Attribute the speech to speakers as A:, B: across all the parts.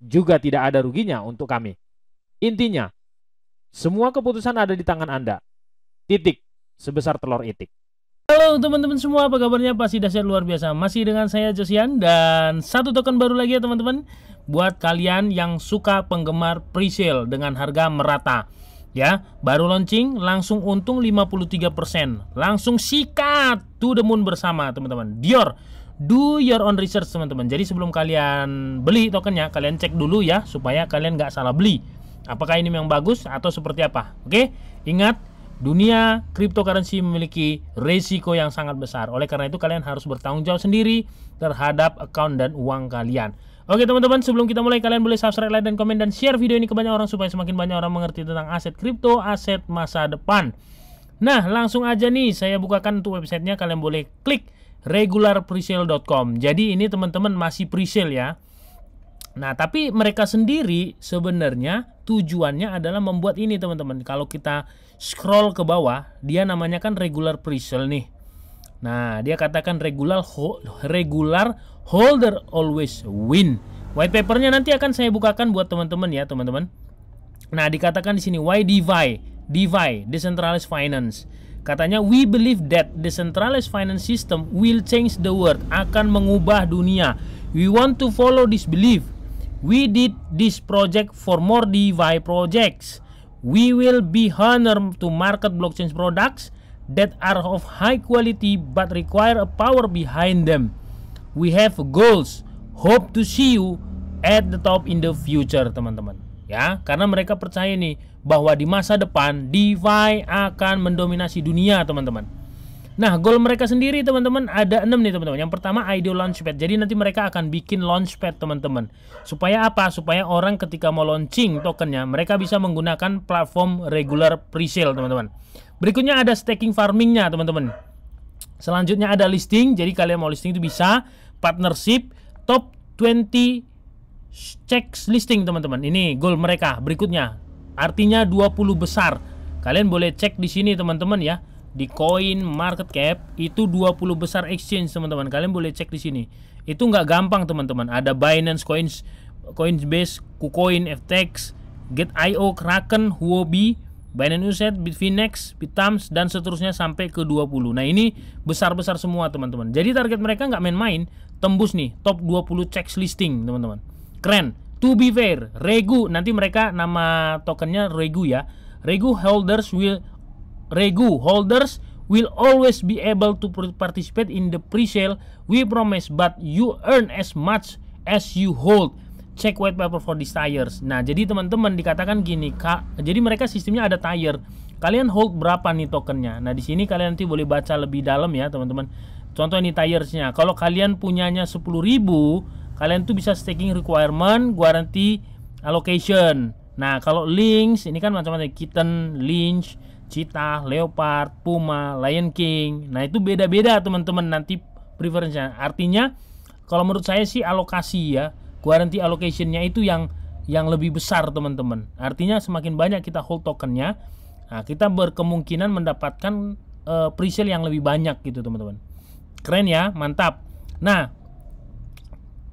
A: juga tidak ada ruginya untuk kami. Intinya, semua keputusan ada di tangan Anda. Titik, sebesar telur itik. Halo teman-teman semua, apa kabarnya? Pasti dasar luar biasa. Masih dengan saya Josian dan satu token baru lagi ya teman-teman. Buat kalian yang suka penggemar presale dengan harga merata. Ya, baru launching langsung untung 53%. Langsung sikat to the moon bersama teman-teman. Dior do your own research teman-teman jadi sebelum kalian beli tokennya kalian cek dulu ya supaya kalian nggak salah beli apakah ini memang bagus atau seperti apa oke ingat dunia cryptocurrency memiliki resiko yang sangat besar oleh karena itu kalian harus bertanggung jawab sendiri terhadap account dan uang kalian Oke teman-teman, sebelum kita mulai kalian boleh subscribe, like, dan komen dan share video ini ke banyak orang supaya semakin banyak orang mengerti tentang aset kripto, aset masa depan. Nah, langsung aja nih saya bukakan untuk websitenya, kalian boleh klik regular Jadi ini teman-teman masih presale ya. Nah, tapi mereka sendiri sebenarnya tujuannya adalah membuat ini teman-teman. Kalau kita scroll ke bawah, dia namanya kan regular presale nih. Nah, dia katakan regular regular holder always win. White papernya nanti akan saya bukakan buat teman-teman ya, teman-teman. Nah, dikatakan di sini why DeFi, DeFi, decentralized finance. Katanya we believe that decentralized finance system will change the world, akan mengubah dunia. We want to follow this belief. We did this project for more DeFi projects. We will be honored to market blockchain products that are of high quality but require a power behind them. We have goals. Hope to see you at the top in the future, teman-teman ya karena mereka percaya nih bahwa di masa depan DeFi akan mendominasi dunia teman-teman nah goal mereka sendiri teman-teman ada enam nih teman-teman yang pertama ideal launchpad jadi nanti mereka akan bikin launchpad teman-teman supaya apa supaya orang ketika mau launching tokennya mereka bisa menggunakan platform regular presale teman-teman berikutnya ada staking farmingnya teman-teman selanjutnya ada listing jadi kalian mau listing itu bisa partnership top 20 cek listing teman-teman. Ini goal mereka berikutnya. Artinya 20 besar. Kalian boleh cek di sini teman-teman ya. Di coin market cap itu 20 besar exchange teman-teman. Kalian boleh cek di sini. Itu nggak gampang teman-teman. Ada Binance Coins, Coinbase, KuCoin, FTX, GetIO, Kraken, Huobi, Binance Uset, Bitfinex, Bitams, dan seterusnya sampai ke 20. Nah ini besar-besar semua teman-teman. Jadi target mereka nggak main-main, tembus nih top 20 checks listing teman-teman keren to be fair Regu nanti mereka nama tokennya Regu ya Regu holders will Regu holders will always be able to participate in the pre-sale we promise but you earn as much as you hold check white paper for these tires nah jadi teman-teman dikatakan gini kak jadi mereka sistemnya ada tire kalian hold berapa nih tokennya nah di sini kalian nanti boleh baca lebih dalam ya teman-teman contoh ini tiresnya kalau kalian punyanya 10.000 kalian tuh bisa staking requirement, guarantee allocation. Nah, kalau links ini kan macam-macam ya. kitten, lynx, cita leopard, puma, lion king. Nah, itu beda-beda teman-teman nanti preferensinya. Artinya kalau menurut saya sih alokasi ya, guarantee allocationnya itu yang yang lebih besar teman-teman. Artinya semakin banyak kita hold tokennya, nah kita berkemungkinan mendapatkan uh, presale yang lebih banyak gitu teman-teman. Keren ya, mantap. Nah,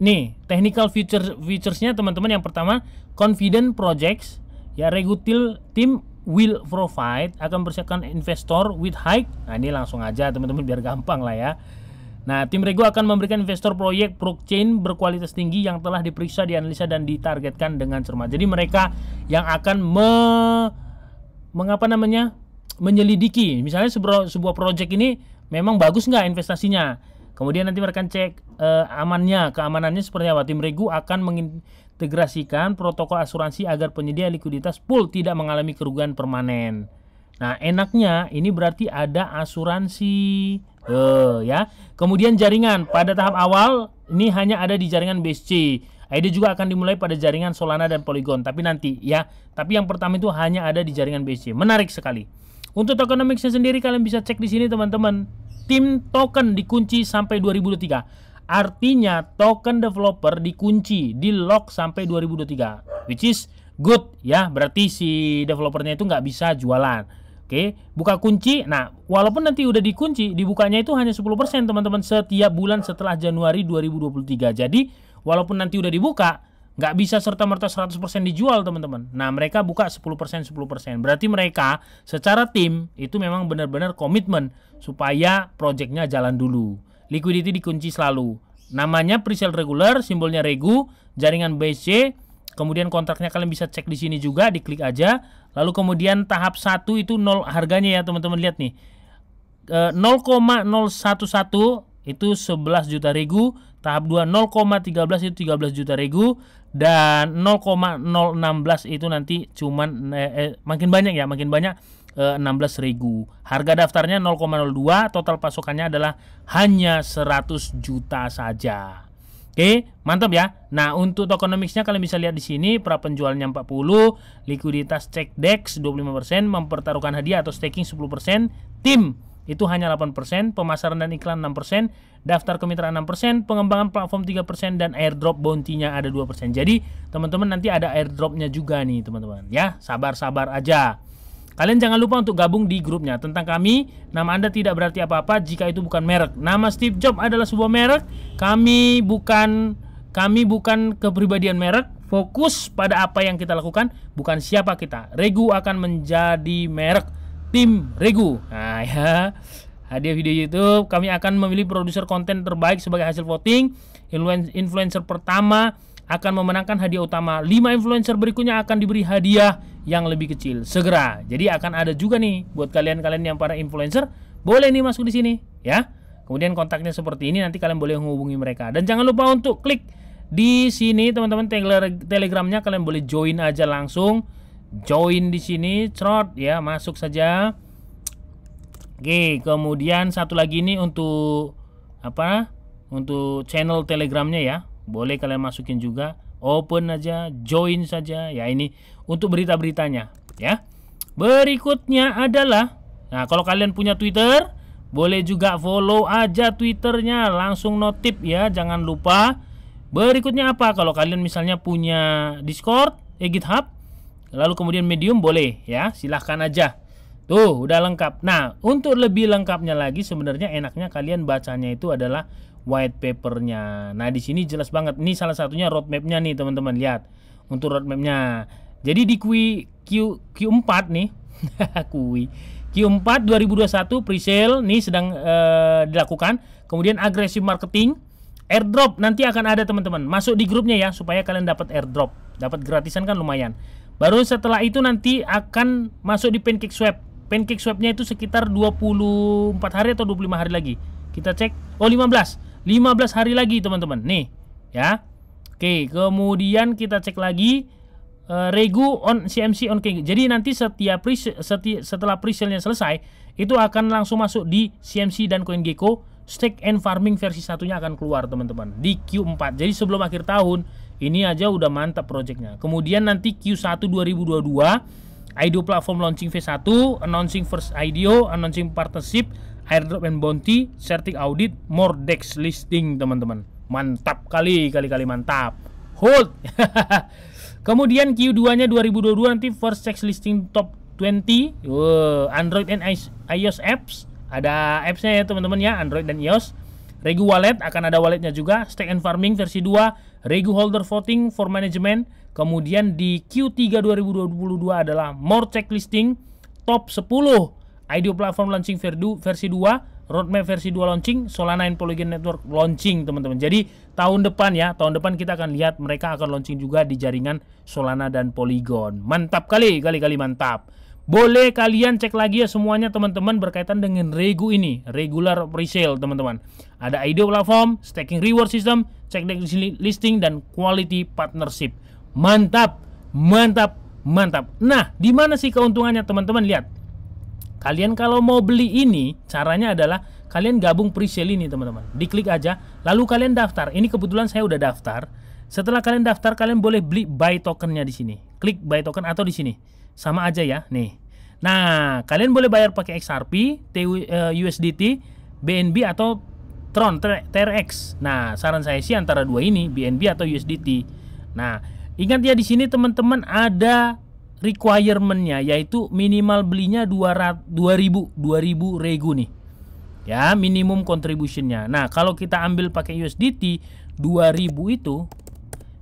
A: Nih, technical features featuresnya teman-teman yang pertama, confident projects ya Regutil team will provide akan bersiapkan investor with high. Nah, ini langsung aja teman-teman biar gampang lah ya. Nah, tim Rego akan memberikan investor proyek blockchain berkualitas tinggi yang telah diperiksa, dianalisa dan ditargetkan dengan cermat. Jadi mereka yang akan me mengapa namanya? menyelidiki. Misalnya sebuah sebuah proyek ini memang bagus nggak investasinya. Kemudian nanti mereka cek eh, amannya, keamanannya seperti apa. Tim regu akan mengintegrasikan protokol asuransi agar penyedia likuiditas pool tidak mengalami kerugian permanen. Nah, enaknya ini berarti ada asuransi. Eh, ya. Kemudian jaringan pada tahap awal ini hanya ada di jaringan BSC. ID juga akan dimulai pada jaringan Solana dan Polygon, tapi nanti ya. Tapi yang pertama itu hanya ada di jaringan BSC. Menarik sekali. Untuk tokenomicsnya sendiri kalian bisa cek di sini teman-teman tim token dikunci sampai 2023. Artinya token developer dikunci, di lock sampai 2023. Which is good ya, berarti si developernya itu nggak bisa jualan. Oke, buka kunci. Nah, walaupun nanti udah dikunci, dibukanya itu hanya 10% teman-teman setiap bulan setelah Januari 2023. Jadi, walaupun nanti udah dibuka, Nggak bisa serta-merta 100% dijual, teman-teman. Nah, mereka buka 10%, 10%. Berarti mereka secara tim itu memang benar-benar komitmen supaya proyeknya jalan dulu. Liquidity dikunci selalu. Namanya presale regular, simbolnya regu, jaringan BC, kemudian kontraknya kalian bisa cek di sini juga, diklik aja. Lalu kemudian tahap satu itu nol harganya ya, teman-teman lihat nih. 0,011 eh, itu 11 juta regu, tahap 2 0,13 itu 13 juta regu dan 0,016 itu nanti cuman eh, eh, makin banyak ya, makin banyak eh, 16 regu. Harga daftarnya 0,02, total pasokannya adalah hanya 100 juta saja. Oke, mantap ya. Nah, untuk tokenomics-nya kalian bisa lihat di sini, pra penjualnya 40, likuiditas cek dex 25%, mempertaruhkan hadiah atau staking 10%, tim itu hanya 8%, pemasaran dan iklan 6%, daftar kemitraan 6%, pengembangan platform 3% dan airdrop bounty-nya ada 2%. Jadi, teman-teman nanti ada airdropnya juga nih, teman-teman. Ya, sabar-sabar aja. Kalian jangan lupa untuk gabung di grupnya. Tentang kami, nama Anda tidak berarti apa-apa jika itu bukan merek. Nama Steve Jobs adalah sebuah merek. Kami bukan kami bukan kepribadian merek. Fokus pada apa yang kita lakukan, bukan siapa kita. Regu akan menjadi merek tim Regu. Nah ya, hadiah video YouTube kami akan memilih produser konten terbaik sebagai hasil voting. Influencer pertama akan memenangkan hadiah utama. 5 influencer berikutnya akan diberi hadiah yang lebih kecil segera. Jadi akan ada juga nih buat kalian-kalian yang para influencer, boleh nih masuk di sini ya. Kemudian kontaknya seperti ini nanti kalian boleh menghubungi mereka. Dan jangan lupa untuk klik di sini teman-teman telegramnya kalian boleh join aja langsung join di sini, trot ya, masuk saja. Oke, kemudian satu lagi ini untuk apa? Untuk channel Telegramnya ya. Boleh kalian masukin juga. Open aja, join saja. Ya ini untuk berita-beritanya ya. Berikutnya adalah nah kalau kalian punya Twitter, boleh juga follow aja Twitternya langsung notif ya, jangan lupa. Berikutnya apa? Kalau kalian misalnya punya Discord, eh GitHub, Lalu kemudian medium boleh ya, silahkan aja. Tuh, udah lengkap. Nah, untuk lebih lengkapnya lagi sebenarnya enaknya kalian bacanya itu adalah white papernya. Nah, di sini jelas banget. Ini salah satunya roadmapnya nih teman-teman. Lihat untuk roadmapnya. Jadi di Q, Q, Q4 nih, Kui. Q4 2021 presale nih sedang uh, dilakukan. Kemudian agresif marketing, airdrop nanti akan ada teman-teman. Masuk di grupnya ya supaya kalian dapat airdrop. Dapat gratisan kan lumayan. Baru setelah itu nanti akan masuk di pancake swap. Pancake swapnya itu sekitar 24 hari atau 25 hari lagi. Kita cek. Oh, 15. 15 hari lagi, teman-teman. Nih, ya. Oke, kemudian kita cek lagi uh, regu on CMC on King. Jadi nanti setiap pre seti setelah pre nya selesai, itu akan langsung masuk di CMC dan gecko. Stake and Farming versi satunya akan keluar, teman-teman, di Q4. Jadi sebelum akhir tahun ini aja udah mantap projectnya. Kemudian nanti Q1 2022, IDO platform launching V1, announcing first IDO, announcing partnership, airdrop and bounty, certic audit, more dex listing teman-teman. Mantap kali, kali-kali mantap. Hold. Kemudian Q2-nya 2022 nanti first sex listing top 20, Android and iOS apps. Ada appsnya ya teman-teman ya, Android dan iOS Regu Wallet akan ada walletnya juga. Stake and Farming versi 2, Regu Holder Voting for Management. Kemudian di Q3 2022 adalah More Checklisting, Top 10, IDO Platform Launching versi 2, Roadmap versi 2 launching, Solana and Polygon Network launching teman-teman. Jadi tahun depan ya, tahun depan kita akan lihat mereka akan launching juga di jaringan Solana dan Polygon. Mantap kali, kali-kali mantap. Boleh kalian cek lagi ya semuanya teman-teman berkaitan dengan regu ini, regular resale teman-teman. Ada ide platform, staking reward system, cek listing dan quality partnership. Mantap, mantap, mantap. Nah, di mana sih keuntungannya teman-teman? Lihat. Kalian kalau mau beli ini, caranya adalah kalian gabung presale ini teman-teman. Diklik aja, lalu kalian daftar. Ini kebetulan saya udah daftar. Setelah kalian daftar, kalian boleh beli buy tokennya di sini. Klik buy token atau di sini sama aja ya nih nah kalian boleh bayar pakai XRP USDT eh, BNB atau Tron TRX nah saran saya sih antara dua ini BNB atau USDT nah ingat ya di sini teman-teman ada requirementnya yaitu minimal belinya 200 2000 2000 regu nih ya minimum contributionnya nah kalau kita ambil pakai USDT 2000 itu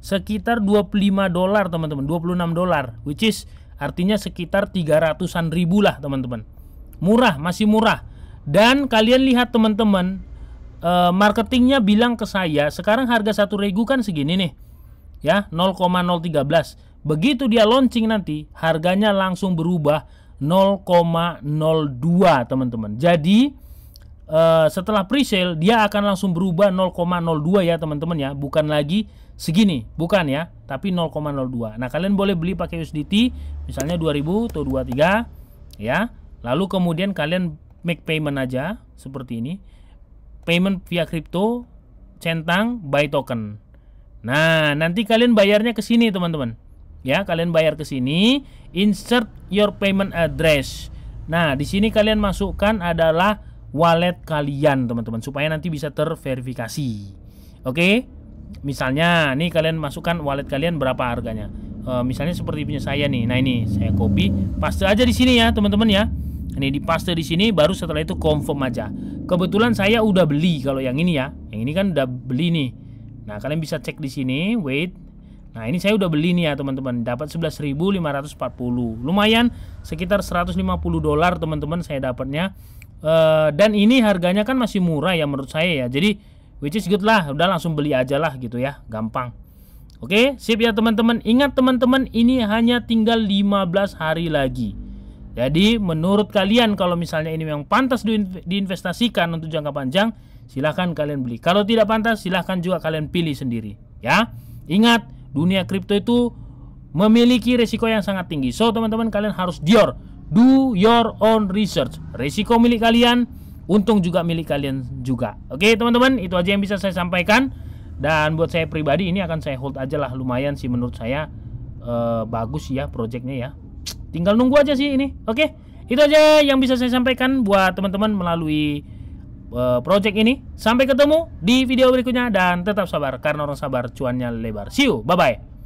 A: sekitar 25 dolar teman-teman 26 dolar which is Artinya sekitar 300-an ribu lah teman-teman. Murah, masih murah. Dan kalian lihat teman-teman, eh, marketingnya bilang ke saya, sekarang harga satu regu kan segini nih. Ya, 0,013. Begitu dia launching nanti, harganya langsung berubah 0,02 teman-teman. Jadi eh, setelah pre-sale dia akan langsung berubah 0,02 ya teman-teman ya, bukan lagi segini, bukan ya, tapi 0,02. Nah, kalian boleh beli pakai USDT misalnya 2000 atau 23 ya. Lalu kemudian kalian make payment aja seperti ini. Payment via crypto centang buy token. Nah, nanti kalian bayarnya ke sini, teman-teman. Ya, kalian bayar ke sini, insert your payment address. Nah, di sini kalian masukkan adalah wallet kalian, teman-teman, supaya nanti bisa terverifikasi. Oke? Okay? misalnya nih kalian masukkan wallet kalian berapa harganya e, misalnya seperti punya saya nih nah ini saya copy paste aja di sini ya teman-teman ya ini di paste di sini baru setelah itu confirm aja kebetulan saya udah beli kalau yang ini ya yang ini kan udah beli nih nah kalian bisa cek di sini wait Nah ini saya udah beli nih ya teman-teman Dapat 11.540 Lumayan sekitar 150 dolar teman-teman saya dapatnya e, Dan ini harganya kan masih murah ya menurut saya ya Jadi which is good lah udah langsung beli aja lah gitu ya gampang Oke, sip ya teman-teman. Ingat teman-teman, ini hanya tinggal 15 hari lagi. Jadi menurut kalian kalau misalnya ini yang pantas diinvestasikan untuk jangka panjang, silahkan kalian beli. Kalau tidak pantas, silahkan juga kalian pilih sendiri. Ya, ingat dunia kripto itu memiliki resiko yang sangat tinggi. So teman-teman kalian harus dior, do your own research. Resiko milik kalian, untung juga milik kalian juga oke teman-teman itu aja yang bisa saya sampaikan dan buat saya pribadi ini akan saya hold aja lah lumayan sih menurut saya e, bagus ya projectnya ya tinggal nunggu aja sih ini oke itu aja yang bisa saya sampaikan buat teman-teman melalui e, project ini sampai ketemu di video berikutnya dan tetap sabar karena orang sabar cuannya lebar see you bye bye